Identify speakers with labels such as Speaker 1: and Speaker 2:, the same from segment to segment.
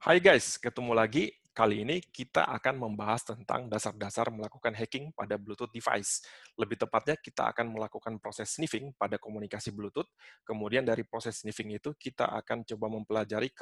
Speaker 1: Hai guys, ketemu lagi. Kali ini kita akan membahas tentang dasar-dasar melakukan hacking pada Bluetooth device. Lebih tepatnya, kita akan melakukan proses sniffing pada komunikasi Bluetooth. Kemudian dari proses sniffing itu, kita akan coba mempelajari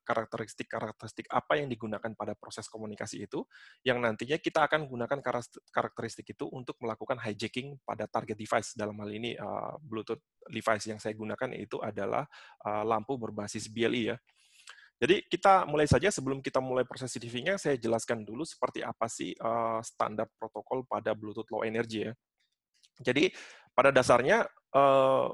Speaker 1: karakteristik-karakteristik apa yang digunakan pada proses komunikasi itu, yang nantinya kita akan gunakan karakteristik itu untuk melakukan hijacking pada target device. Dalam hal ini, eh, Bluetooth device yang saya gunakan itu adalah eh, lampu berbasis BLE ya. Jadi kita mulai saja sebelum kita mulai proses CTV-nya, saya jelaskan dulu seperti apa sih uh, standar protokol pada Bluetooth Low Energy ya. Jadi pada dasarnya uh,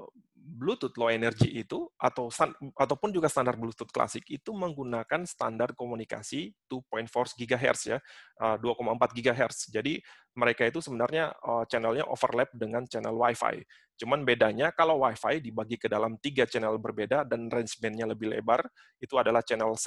Speaker 1: Bluetooth Low Energy itu atau ataupun juga standar Bluetooth klasik itu menggunakan standar komunikasi 2.4 GHz ya, 2,4 eh, GHz. Jadi mereka itu sebenarnya eh, channelnya overlap dengan channel Wi-Fi. Cuman bedanya kalau Wi-Fi dibagi ke dalam tiga channel berbeda dan range bandnya lebih lebar, itu adalah channel 1,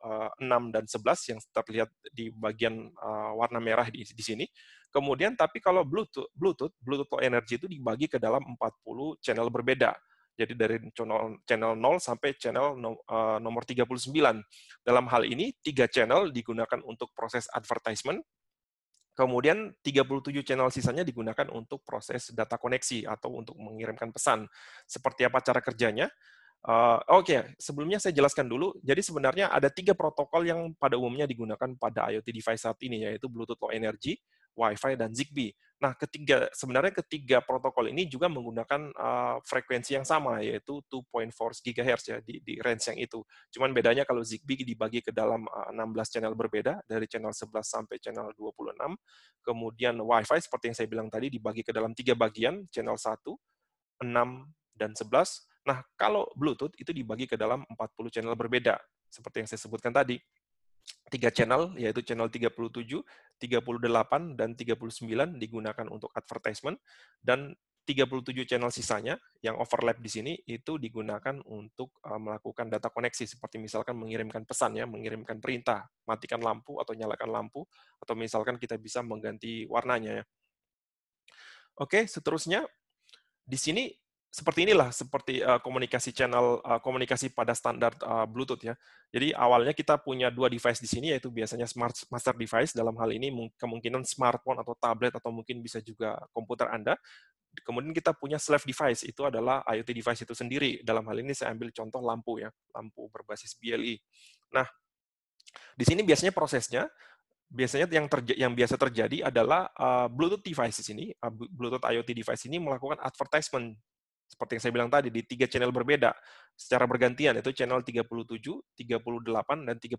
Speaker 1: 6 eh, dan 11 yang terlihat di bagian eh, warna merah di, di sini. Kemudian tapi kalau Bluetooth, Bluetooth, Bluetooth low energy itu dibagi ke dalam 40 channel berbeda. Jadi dari channel, channel 0 sampai channel eh, nomor 39. Dalam hal ini, tiga channel digunakan untuk proses advertisement, Kemudian 37 channel sisanya digunakan untuk proses data koneksi atau untuk mengirimkan pesan. Seperti apa cara kerjanya? Uh, Oke, okay. sebelumnya saya jelaskan dulu. Jadi sebenarnya ada tiga protokol yang pada umumnya digunakan pada IoT device saat ini, yaitu Bluetooth Low Energy, Wi-Fi, dan Zigbee. Nah, ketiga sebenarnya ketiga protokol ini juga menggunakan uh, frekuensi yang sama, yaitu 2.4 GHz ya di, di range yang itu. Cuman bedanya kalau Zigbee dibagi ke dalam uh, eh, 16 channel berbeda, dari channel 11 sampai channel 26. Kemudian Wi-Fi seperti yang saya bilang tadi dibagi ke dalam tiga bagian, channel 1, 6, dan 11 Nah, kalau Bluetooth itu dibagi ke dalam 40 channel berbeda, seperti yang saya sebutkan tadi. Tiga channel, yaitu channel 37, 38, dan 39 digunakan untuk advertisement, dan 37 channel sisanya yang overlap di sini itu digunakan untuk eh, melakukan data koneksi seperti misalkan mengirimkan pesan ya, mengirimkan perintah, matikan lampu atau nyalakan lampu atau misalkan kita bisa mengganti warnanya ya. Oke, seterusnya di sini seperti inilah seperti uh, komunikasi channel uh, komunikasi pada standar uh, Bluetooth ya. Jadi awalnya kita punya dua device di sini yaitu biasanya smart master device dalam hal ini kemungkinan smartphone atau tablet atau mungkin bisa juga komputer Anda. Kemudian kita punya slave device itu adalah IoT device itu sendiri. Dalam hal ini saya ambil contoh lampu ya, lampu berbasis BLE. Nah, di sini biasanya prosesnya biasanya yang terja yang biasa terjadi adalah uh, Bluetooth device di sini, uh, Bluetooth IoT device ini melakukan advertisement seperti yang saya bilang tadi di tiga channel berbeda secara bergantian itu channel 37, 38 dan 39.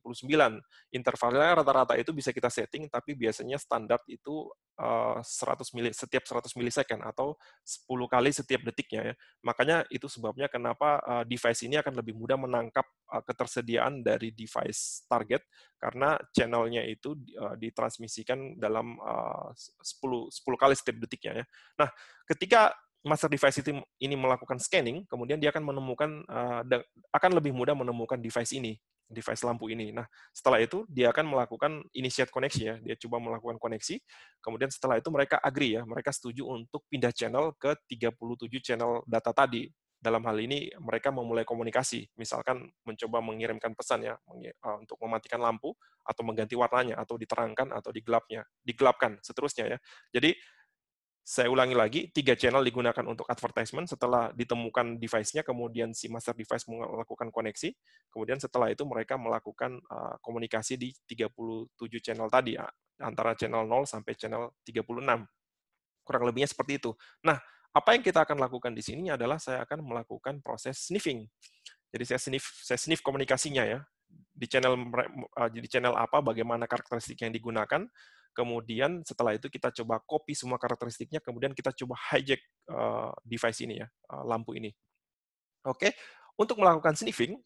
Speaker 1: Intervalnya rata-rata itu bisa kita setting tapi biasanya standar itu 100 eh, mili setiap 100 milisecond atau 10 kali setiap detiknya ya. Makanya itu sebabnya kenapa eh, device ini akan lebih mudah menangkap eh, ketersediaan dari device target karena channelnya itu ditransmisikan dalam 10 10 kali setiap detiknya ya. Nah, ketika master device itu ini melakukan scanning, kemudian dia akan menemukan eh, akan lebih mudah menemukan device ini, device lampu ini. Nah, setelah itu dia akan melakukan initiate koneksi ya, dia coba melakukan koneksi. Kemudian setelah itu mereka agree ya, mereka setuju untuk pindah channel ke 37 channel data tadi. Dalam hal ini mereka memulai komunikasi, misalkan mencoba mengirimkan pesan ya eh, untuk mematikan lampu atau mengganti warnanya atau diterangkan atau digelapnya, digelapkan seterusnya ya. Jadi saya ulangi lagi, tiga channel digunakan untuk advertisement setelah ditemukan device-nya, kemudian si master device melakukan koneksi, kemudian setelah itu mereka melakukan eh, komunikasi di 37 channel tadi, antara channel 0 sampai channel 36. Kurang lebihnya seperti itu. Nah, apa yang kita akan lakukan di sini adalah saya akan melakukan proses sniffing. Jadi saya sniff, saya sniff komunikasinya ya. Di channel eh, di channel apa, bagaimana karakteristik yang digunakan, kemudian setelah itu kita coba copy semua karakteristiknya, kemudian kita coba hijack uh, device ini ya, uh, lampu ini. Oke, okay? untuk melakukan sniffing,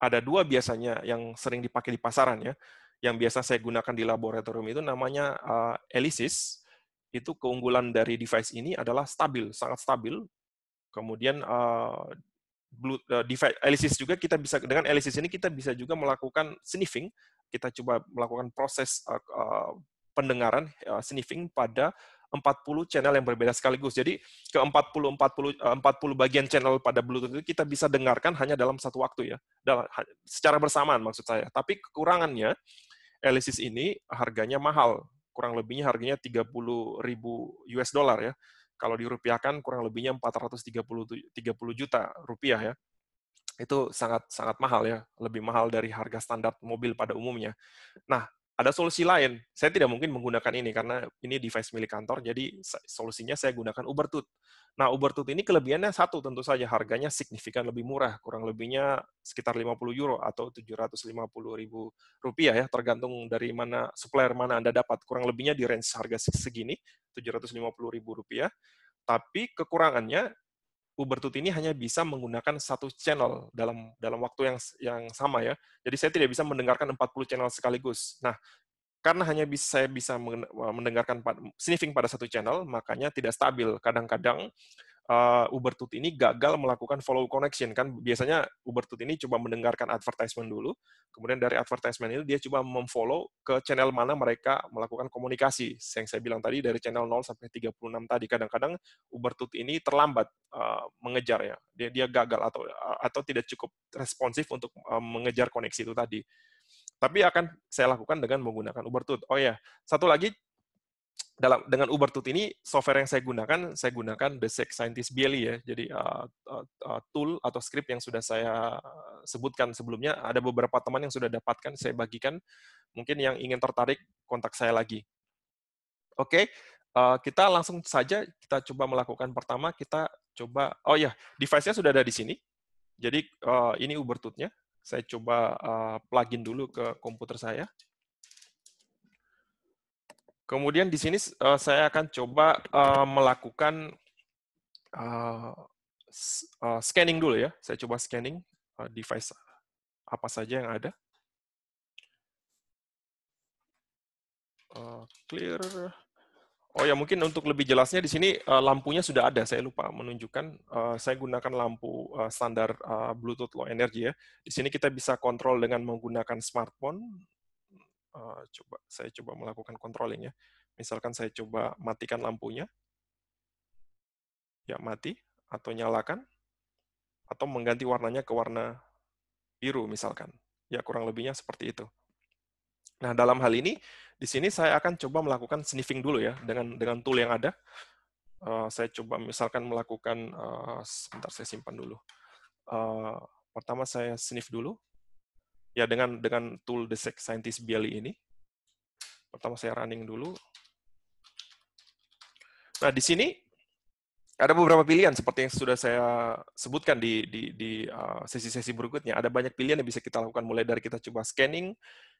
Speaker 1: ada dua biasanya yang sering dipakai di pasaran ya, yang biasa saya gunakan di laboratorium itu namanya uh, eh, ELYSIS, itu keunggulan dari device ini adalah stabil, sangat stabil, kemudian uh, blue, ELYSIS juga kita bisa, dengan ELYSIS ini kita bisa juga melakukan sniffing, kita coba melakukan proses pendengaran uh, sniffing pada 40 channel yang berbeda sekaligus. Jadi ke 40 40 40 bagian channel pada Bluetooth itu kita bisa dengarkan hanya dalam satu waktu ya. Dalam secara bersamaan maksud saya. Tapi kekurangannya Elisis ini harganya mahal. Kurang lebihnya harganya 30.000 US dollar ya. Kalau dirupiahkan kurang lebihnya 430 30 juta rupiah ya. Itu sangat sangat mahal ya, lebih mahal dari harga standar mobil pada umumnya. Nah, ada solusi lain. Saya tidak mungkin menggunakan ini karena ini device milik kantor, jadi solusinya saya gunakan Ubertooth. Nah, Ubertooth ini kelebihannya satu tentu saja harganya signifikan lebih murah, kurang lebihnya sekitar 50 euro atau 750 ribu rupiah ya, tergantung dari mana supplier mana Anda dapat. Kurang lebihnya di range harga segini, 750 ribu rupiah. Tapi kekurangannya Ubertooth ini hanya bisa menggunakan satu channel dalam dalam waktu yang yang sama ya. Jadi saya tidak bisa mendengarkan 40 channel sekaligus. Nah, karena hanya bisa saya bisa mendengarkan sniffing pada satu channel, makanya tidak stabil. Kadang-kadang uh, ini gagal melakukan follow connection kan biasanya Ubertooth ini coba mendengarkan advertisement dulu kemudian dari advertisement itu dia coba memfollow ke channel mana mereka melakukan komunikasi yang saya bilang tadi dari channel 0 sampai 36 tadi kadang-kadang Ubertooth ini terlambat uh, eh, mengejar ya dia dia gagal atau atau tidak cukup responsif untuk uh, mengejar koneksi itu tadi tapi akan saya lakukan dengan menggunakan Ubertooth. Oh ya, satu lagi dalam dengan ubertut ini software yang saya gunakan saya gunakan Basic Scientist BLE ya. Jadi uh, uh, tool atau script yang sudah saya sebutkan sebelumnya ada beberapa teman yang sudah dapatkan saya bagikan mungkin yang ingin tertarik kontak saya lagi. Oke, okay. uh, kita langsung saja kita coba melakukan pertama kita coba oh ya, yeah, device-nya sudah ada di sini. Jadi uh, ini ubertutnya Saya coba uh, plugin dulu ke komputer saya. Kemudian di sini eh, saya akan coba eh, melakukan eh,
Speaker 2: scanning dulu ya. Saya coba scanning device apa saja yang ada. clear.
Speaker 1: Oh ya mungkin untuk lebih jelasnya di sini lampunya sudah ada. Saya lupa menunjukkan. saya gunakan lampu standar Bluetooth Low Energy ya. Di sini kita bisa kontrol dengan menggunakan smartphone coba saya coba melakukan controlling ya. Misalkan saya coba matikan lampunya. Ya, mati atau nyalakan atau mengganti warnanya ke warna biru misalkan. Ya, kurang lebihnya seperti itu. Nah, dalam hal ini di sini saya akan coba melakukan sniffing dulu ya dengan dengan tool yang ada. Uh, saya coba misalkan melakukan uh, sebentar saya simpan dulu. Uh, pertama saya sniff dulu ya dengan dengan tool the scientist BLE ini. Pertama saya running dulu. Nah, di sini ada beberapa pilihan seperti yang sudah saya sebutkan di di di uh, sesi-sesi uh, berikutnya. Ada banyak pilihan yang bisa kita lakukan mulai dari kita coba scanning,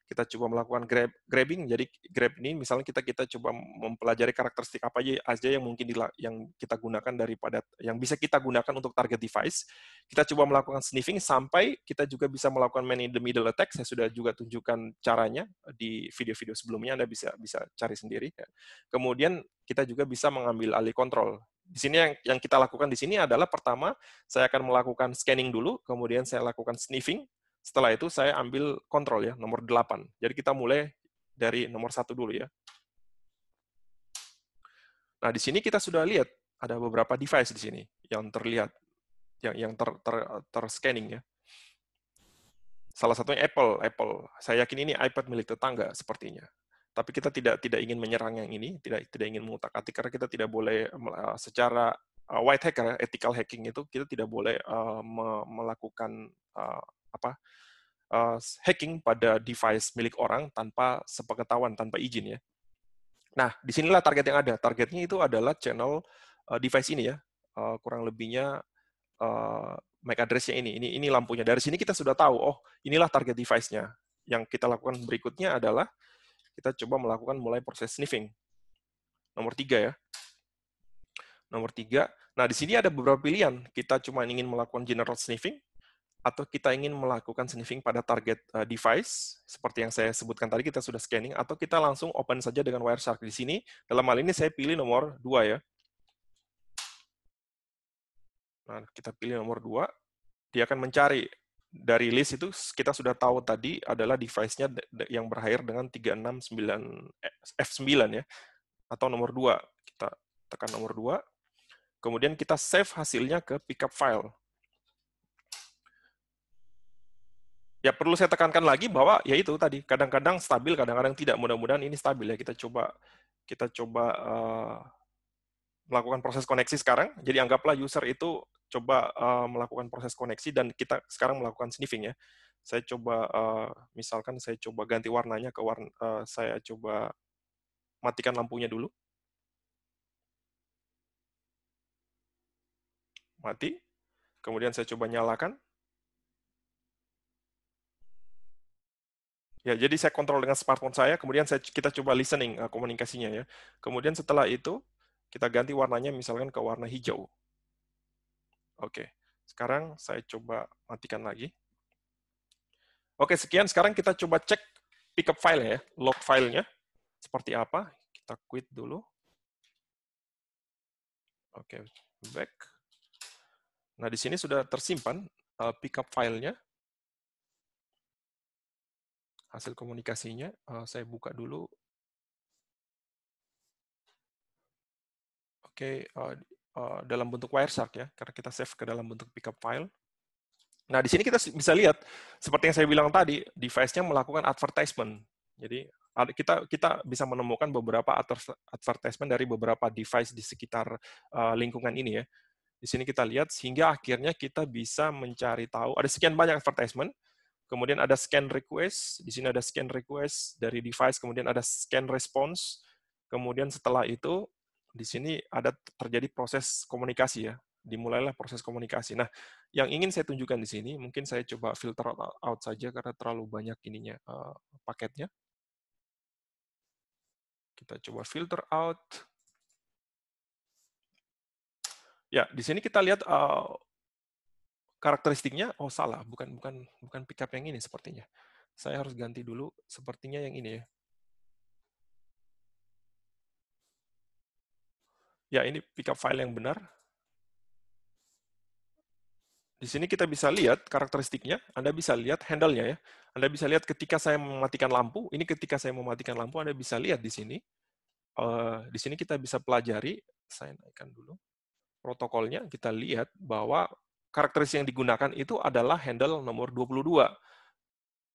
Speaker 1: kita coba melakukan grab, grabbing. Jadi grab ini misalnya kita kita coba mempelajari karakteristik apa aja yang mungkin dila, yang kita gunakan daripada yang bisa kita gunakan untuk target device. Kita coba melakukan sniffing sampai kita juga bisa melakukan man in the middle attack. Saya sudah juga tunjukkan caranya di video-video sebelumnya Anda bisa bisa cari sendiri. Ya. Kemudian kita juga bisa mengambil alih kontrol di sini yang, yang kita lakukan di sini adalah pertama saya akan melakukan scanning dulu, kemudian saya lakukan sniffing, setelah itu saya ambil kontrol ya, nomor 8. Jadi kita mulai dari nomor satu dulu ya. Nah, di sini kita sudah lihat ada beberapa device di sini yang terlihat yang yang ter ter, ter scanning ya. Salah satunya Apple, Apple. Saya yakin ini iPad milik tetangga sepertinya. Tapi kita tidak tidak ingin menyerang yang ini, tidak tidak ingin mengutak-atik karena kita tidak boleh eh, secara eh, white hacker, eh, ethical hacking itu kita tidak boleh melakukan apa uh, hacking pada device milik orang tanpa sepengetahuan, tanpa izin ya. Nah, disinilah target yang ada. Targetnya itu adalah channel uh, device ini ya, uh, kurang lebihnya uh, MAC address-nya ini. Ini ini lampunya. Dari sini kita sudah tahu, oh inilah target device-nya. Yang kita lakukan berikutnya adalah kita coba melakukan mulai proses sniffing. Nomor tiga ya. Nomor tiga. Nah, di sini ada beberapa pilihan. Kita cuma ingin melakukan general sniffing, atau kita ingin melakukan sniffing pada target eh, device, seperti yang saya sebutkan tadi, kita sudah scanning, atau kita langsung open saja dengan Wireshark di sini. Dalam hal ini saya pilih nomor 2 ya. Nah, kita pilih nomor 2, dia akan mencari dari list itu kita sudah tahu tadi adalah device-nya yang berakhir dengan 369 eh, F9 ya atau nomor 2. Kita tekan nomor 2. Kemudian kita save hasilnya ke pickup file. ya perlu saya tekankan lagi bahwa ya itu tadi kadang-kadang stabil kadang-kadang tidak mudah-mudahan ini stabil ya kita coba kita coba uh, melakukan proses koneksi sekarang jadi anggaplah user itu coba uh, melakukan proses koneksi dan kita sekarang melakukan sniffing ya saya coba uh, misalkan saya coba ganti warnanya ke warna uh, saya coba matikan lampunya dulu mati kemudian saya coba nyalakan Ya, jadi saya kontrol dengan smartphone saya, kemudian saya, kita coba listening uh, komunikasinya ya. Kemudian setelah itu kita ganti warnanya misalkan ke warna hijau. Oke, sekarang saya coba matikan lagi. Oke, sekian. Sekarang kita coba cek pickup file ya, log filenya seperti apa. Kita
Speaker 2: quit dulu. Oke, back. Nah, di sini sudah tersimpan uh, pickup filenya hasil komunikasinya. Eh, saya buka dulu. Oke, eh, eh, dalam bentuk Wireshark ya,
Speaker 1: karena kita save ke dalam bentuk pickup file. Nah, di sini kita bisa lihat, seperti yang saya bilang tadi, device-nya melakukan advertisement. Jadi, kita kita bisa menemukan beberapa advertisement dari beberapa device di sekitar lingkungan ini ya. Di sini kita lihat sehingga akhirnya kita bisa mencari tahu ada sekian banyak advertisement Kemudian ada scan request, di sini ada scan request dari device, kemudian ada scan response. Kemudian setelah itu di sini ada terjadi proses komunikasi ya. Dimulailah proses komunikasi. Nah, yang ingin saya tunjukkan di sini mungkin saya coba filter out saja karena terlalu
Speaker 2: banyak ininya eh, paketnya. Kita coba filter out. Ya, di sini kita lihat
Speaker 1: uh, karakteristiknya oh salah bukan bukan bukan pickup yang ini sepertinya saya harus ganti dulu sepertinya yang ini ya ya ini pickup file yang benar di sini kita bisa lihat karakteristiknya Anda bisa lihat handle-nya ya Anda bisa lihat ketika saya mematikan lampu ini ketika saya mematikan lampu Anda bisa lihat di sini eh, di sini kita bisa pelajari saya naikkan dulu protokolnya kita lihat bahwa Karakteris yang digunakan itu adalah handle nomor 22.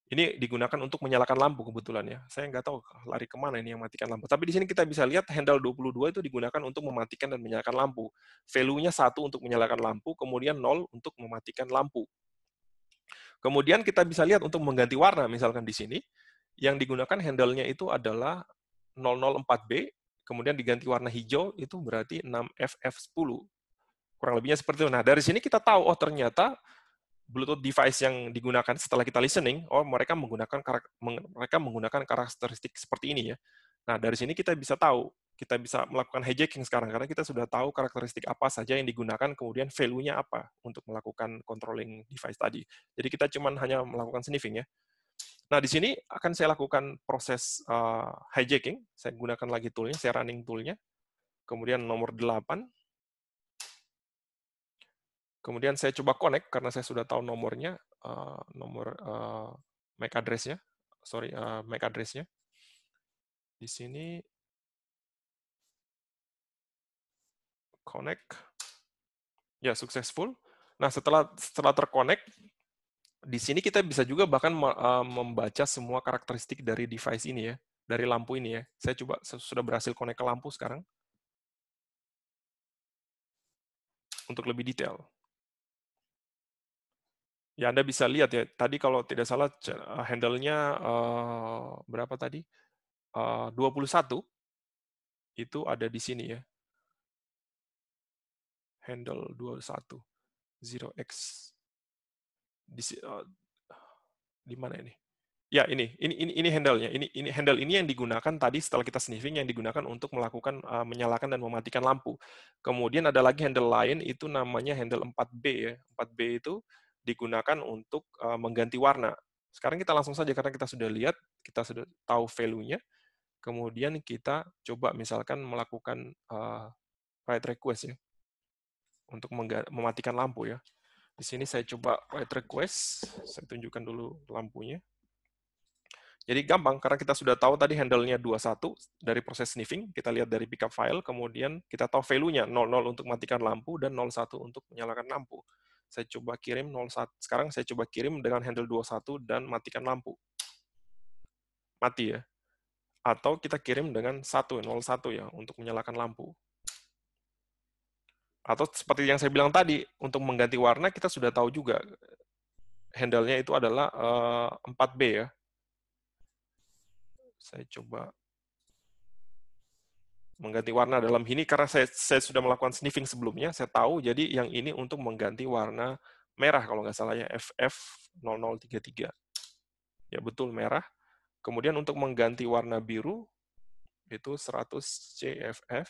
Speaker 1: Ini digunakan untuk menyalakan lampu kebetulan ya. Saya nggak tahu lari kemana ini yang matikan lampu. Tapi di sini kita bisa lihat handle 22 itu digunakan untuk mematikan dan menyalakan lampu. Value-nya 1 untuk menyalakan lampu, kemudian 0 untuk mematikan lampu. Kemudian kita bisa lihat untuk mengganti warna misalkan di sini, yang digunakan handle-nya itu adalah 004B, kemudian diganti warna hijau, itu berarti 6FF10. Kurang lebihnya seperti itu. Nah, dari sini kita tahu, oh ternyata Bluetooth device yang digunakan setelah kita listening, oh mereka menggunakan mereka menggunakan karakteristik seperti ini ya. Nah, dari sini kita bisa tahu, kita bisa melakukan hijacking sekarang karena kita sudah tahu karakteristik apa saja yang digunakan, kemudian value-nya apa untuk melakukan controlling device tadi. Jadi kita cuma hanya melakukan sniffing ya. Nah, di sini akan saya lakukan proses uh, hijacking. Saya gunakan lagi tool-nya, saya running tool-nya. Kemudian nomor 8, Kemudian saya coba connect karena saya sudah tahu nomornya, uh, nomor uh,
Speaker 2: MAC address-nya. Sorry, uh, MAC address-nya. Di sini connect. Ya, successful. Nah, setelah setelah terconnect, di sini kita bisa juga bahkan
Speaker 1: membaca semua karakteristik dari device ini ya, dari lampu ini ya. Saya coba sudah berhasil
Speaker 2: connect ke lampu sekarang. Untuk lebih detail. Ya Anda bisa lihat ya, tadi kalau tidak salah eh, handle-nya uh, berapa tadi? Eh, uh, 21 itu ada di sini ya. Handle 21 0x di uh, di mana ini?
Speaker 1: Ya, ini ini ini ini handle-nya. Ini ini handle ini yang digunakan tadi setelah kita sniffing yang digunakan untuk melakukan uh, menyalakan dan mematikan lampu. Kemudian ada lagi handle lain itu namanya handle 4B ya. 4B itu digunakan untuk uh, mengganti warna. Sekarang kita langsung saja karena kita sudah lihat, kita sudah tahu value-nya. Kemudian kita coba misalkan melakukan uh, write request ya untuk mematikan lampu ya. Di sini saya coba write request, saya tunjukkan dulu lampunya. Jadi gampang karena kita sudah tahu tadi handle-nya 21 dari proses sniffing, kita lihat dari pickup file, kemudian kita tahu value-nya 00 untuk matikan lampu dan 01 untuk menyalakan lampu saya coba kirim 01. Sekarang saya coba kirim dengan handle 21 dan matikan lampu. Mati ya. Atau kita kirim dengan 1, ya, untuk menyalakan lampu. Atau seperti yang saya bilang tadi, untuk mengganti warna kita sudah tahu juga handle-nya itu adalah 4B eh, ya. Saya coba mengganti warna dalam ini karena saya, saya sudah melakukan sniffing sebelumnya, saya tahu jadi yang ini untuk mengganti warna merah kalau nggak salah ya FF0033. Ya betul merah. Kemudian untuk mengganti warna biru itu 100 CFF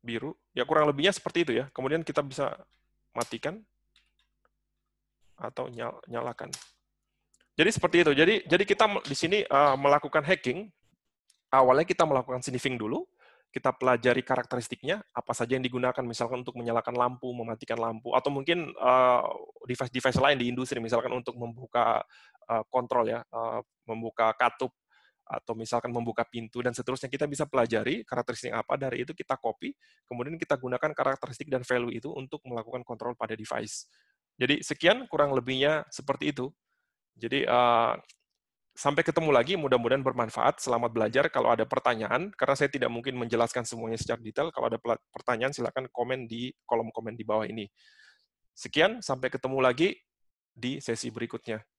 Speaker 1: biru. Ya kurang lebihnya seperti itu ya. Kemudian kita bisa matikan atau nyalakan. Jadi seperti itu. Jadi jadi kita di sini uh, melakukan hacking. Awalnya kita melakukan sniffing dulu, kita pelajari karakteristiknya, apa saja yang digunakan, misalkan untuk menyalakan lampu, mematikan lampu, atau mungkin eh, device-device uh, lain di industri, misalkan untuk membuka uh, kontrol ya, uh, membuka katup, atau misalkan membuka pintu dan seterusnya kita bisa pelajari karakteristik apa dari itu kita copy kemudian kita gunakan karakteristik dan value itu untuk melakukan kontrol pada device. Jadi sekian kurang lebihnya seperti itu. Jadi eh, sampai ketemu lagi, mudah-mudahan bermanfaat. Selamat belajar. Kalau ada pertanyaan, karena saya tidak mungkin menjelaskan semuanya secara detail, kalau ada pertanyaan silakan komen di kolom
Speaker 2: komen di bawah ini. Sekian, sampai ketemu lagi di sesi berikutnya.